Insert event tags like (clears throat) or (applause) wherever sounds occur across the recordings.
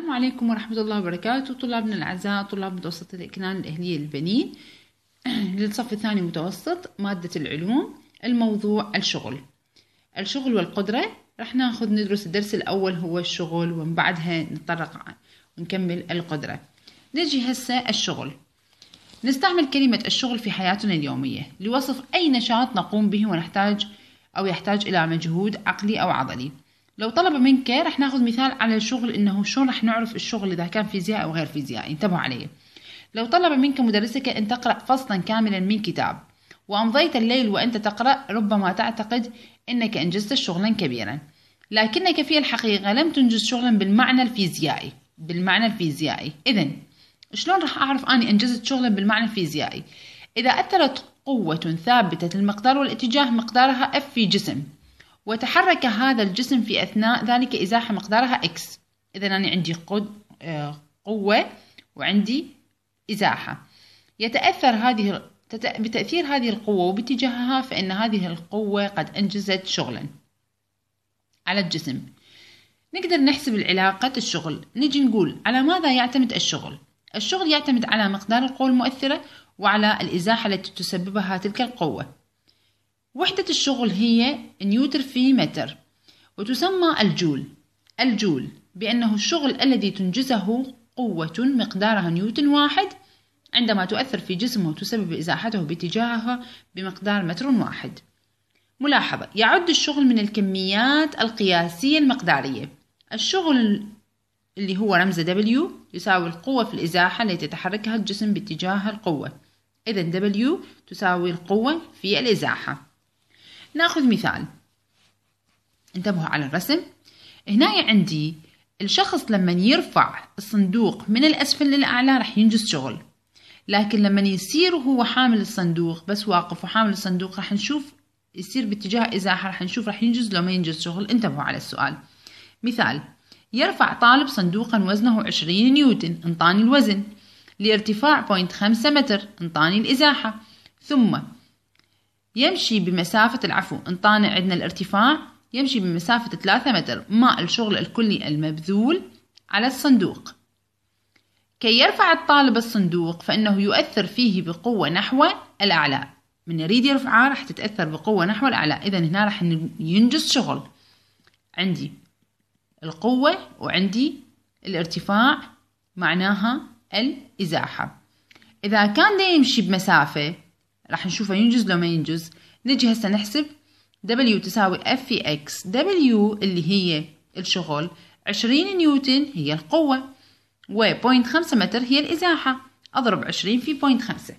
السلام عليكم ورحمة الله وبركاته طلابنا الأعزاء طلاب متوسط الإكنان الأهلية للبنين (clears throat) للصف الثاني متوسط مادة العلوم الموضوع الشغل الشغل والقدرة راح ناخذ ندرس الدرس الأول هو الشغل ومن بعدها نتطرق ونكمل القدرة نجي هسه الشغل نستعمل كلمة الشغل في حياتنا اليومية لوصف أي نشاط نقوم به ونحتاج أو يحتاج إلى مجهود عقلي أو عضلي لو طلب منك رح ناخذ مثال على الشغل انه شلون رح نعرف الشغل اذا كان فيزياء او غير فيزياء انتبهوا علي لو طلب منك مدرسك ان تقرا فصلا كاملا من كتاب وامضيت الليل وانت تقرا ربما تعتقد انك انجزت شغلا كبيرا لكنك في الحقيقه لم تنجز شغلا بالمعنى الفيزيائي بالمعنى الفيزيائي اذا شلون راح اعرف اني انجزت شغلا بالمعنى الفيزيائي اذا اثرت قوه ثابته المقدار والاتجاه مقدارها اف في جسم وتحرك هذا الجسم في أثناء ذلك إزاحة مقدارها X إذا أنا عندي آه، قوة وعندي إزاحة يتأثر هذه بتأثير هذه القوة وباتجاهها فإن هذه القوة قد أنجزت شغلا على الجسم نقدر نحسب العلاقة الشغل نجي نقول على ماذا يعتمد الشغل الشغل يعتمد على مقدار القوة المؤثرة وعلى الإزاحة التي تسببها تلك القوة وحدة الشغل هي نيوتر في متر وتسمى الجول الجول بأنه الشغل الذي تنجزه قوة مقدارها نيوتن واحد عندما تؤثر في جسمه وتسبب إزاحته باتجاهها بمقدار متر واحد ملاحظة يعد الشغل من الكميات القياسية المقدارية الشغل اللي هو رمز W يساوي القوة في الإزاحة التي تتحركها الجسم باتجاه القوة إذا W تساوي القوة في الإزاحة ناخذ مثال انتبهوا على الرسم هنا عندي الشخص لما يرفع الصندوق من الأسفل للأعلى راح ينجز شغل لكن لما يصير وهو حامل الصندوق بس واقف وحامل الصندوق راح نشوف يصير باتجاه إزاحة راح نشوف راح ينجز لو ما ينجز شغل انتبهوا على السؤال مثال يرفع طالب صندوقا وزنه 20 نيوتن انطاني الوزن لارتفاع 0.5 متر انطاني الإزاحة ثم يمشي بمسافة العفو انطانا عندنا الارتفاع يمشي بمسافة 3 متر مع الشغل الكلي المبذول على الصندوق كي يرفع الطالب الصندوق فإنه يؤثر فيه بقوة نحو الأعلى من يريد يرفعه راح تتأثر بقوة نحو الأعلى إذا هنا راح ينجز شغل عندي القوة وعندي الارتفاع معناها الإزاحة إذا كان دا يمشي بمسافة راح نشوفه ينجز لو ما ينجز نجي هسه نحسب W تساوي F في X W اللي هي الشغل 20 نيوتن هي القوة و 0.5 متر هي الإزاحة أضرب 20 في 0.5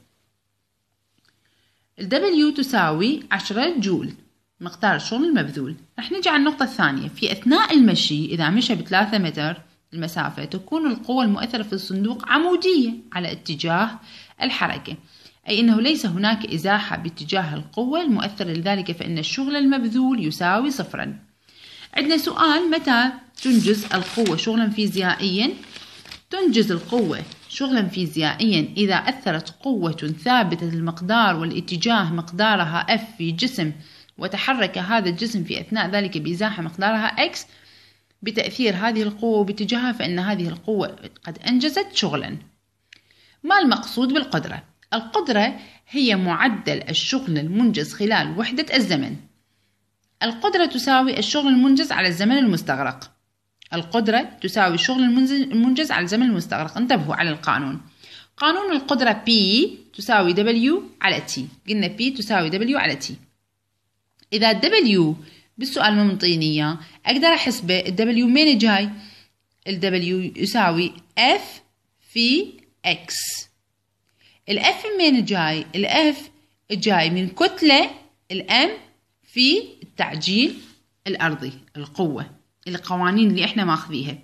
ال W تساوي 10 جول مقدار الشغل المبذول رح نجي على النقطة الثانية في أثناء المشي إذا مشى بثلاثة متر المسافة تكون القوة المؤثرة في الصندوق عمودية على اتجاه الحركة أي أنه ليس هناك إزاحة باتجاه القوة المؤثرة لذلك فإن الشغل المبذول يساوي صفرا عندنا سؤال متى تنجز القوة شغلا فيزيائيا تنجز القوة شغلا فيزيائيا إذا أثرت قوة ثابتة المقدار والاتجاه مقدارها F في جسم وتحرك هذا الجسم في أثناء ذلك بإزاحة مقدارها X بتأثير هذه القوة وباتجاهها فإن هذه القوة قد أنجزت شغلا ما المقصود بالقدرة؟ القدرة هي معدل الشغل المنجز خلال وحدة الزمن القدرة تساوي الشغل المنجز على الزمن المستغرق القدرة تساوي الشغل المنجز على الزمن المستغرق انتبهوا على القانون قانون القدرة P تساوي W على T قلنا P تساوي W على T إذا W بالسؤال ما أقدر أحسبه ال W من جاي ال W يساوي F في X الاف منين جاي الاف جاي من كتلة الام في التعجيل الارضي القوة القوانين اللي احنا ماخذيها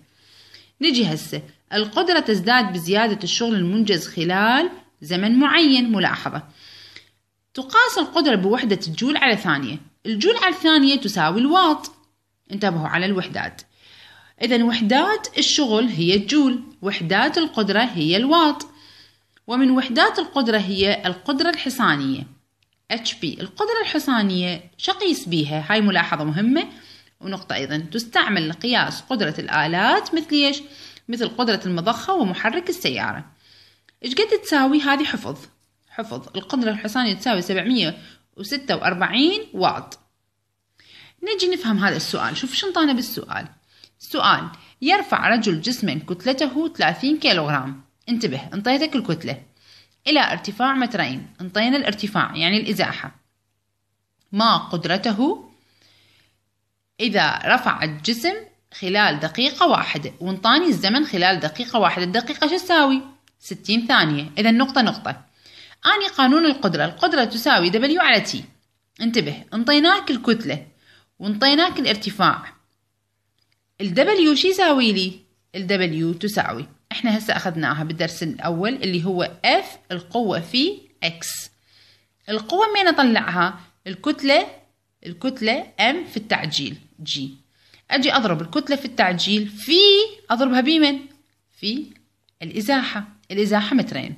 نجي هسه القدرة تزداد بزيادة الشغل المنجز خلال زمن معين ملاحظة تقاس القدرة بوحدة الجول على ثانية الجول على الثانية تساوي الواط انتبهوا على الوحدات إذا وحدات الشغل هي الجول وحدات القدرة هي الواط ومن وحدات القدرة هي القدرة الحصانية HP القدرة الحصانية شقيس بيها هاي ملاحظة مهمة ونقطة أيضا تستعمل لقياس قدرة الآلات مثل إيش مثل قدرة المضخة ومحرك السيارة إيش قد تساوي هذه حفظ حفظ القدرة الحصانية تساوي 746 واط نجي نفهم هذا السؤال شوف شنطانا بالسؤال سؤال يرفع رجل جسما كتلته 30 كيلوغرام انتبه انطيتك الكتلة إلى ارتفاع مترين انطينا الارتفاع يعني الإزاحة ما قدرته إذا رفع الجسم خلال دقيقة واحدة وانطاني الزمن خلال دقيقة واحدة الدقيقة شو تساوي؟ 60 ثانية إذا نقطة نقطة أني قانون القدرة القدرة تساوي دبليو على تي انتبه انطيناك الكتلة وانطيناك الارتفاع ال شو يساوي لي؟ ال تساوي احنا هسه اخذناها بالدرس الاول اللي هو اف القوة في اكس القوة مين اطلعها الكتلة الكتلة ام في التعجيل جي اجي اضرب الكتلة في التعجيل في اضربها بمن في الازاحة الازاحة مترين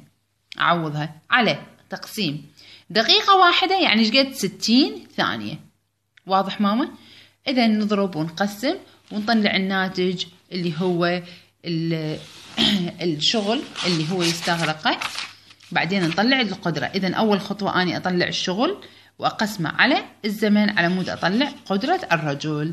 اعوضها على تقسيم دقيقة واحدة يعني ايش قد ستين ثانية واضح ماما اذا نضرب ونقسم ونطلع الناتج اللي هو (clears throat) الشغل اللي هو يستغرقه بعدين نطلع القدرة إذا أول خطوة أني أطلع الشغل وأقسمه على الزمن على مود أطلع قدرة الرجل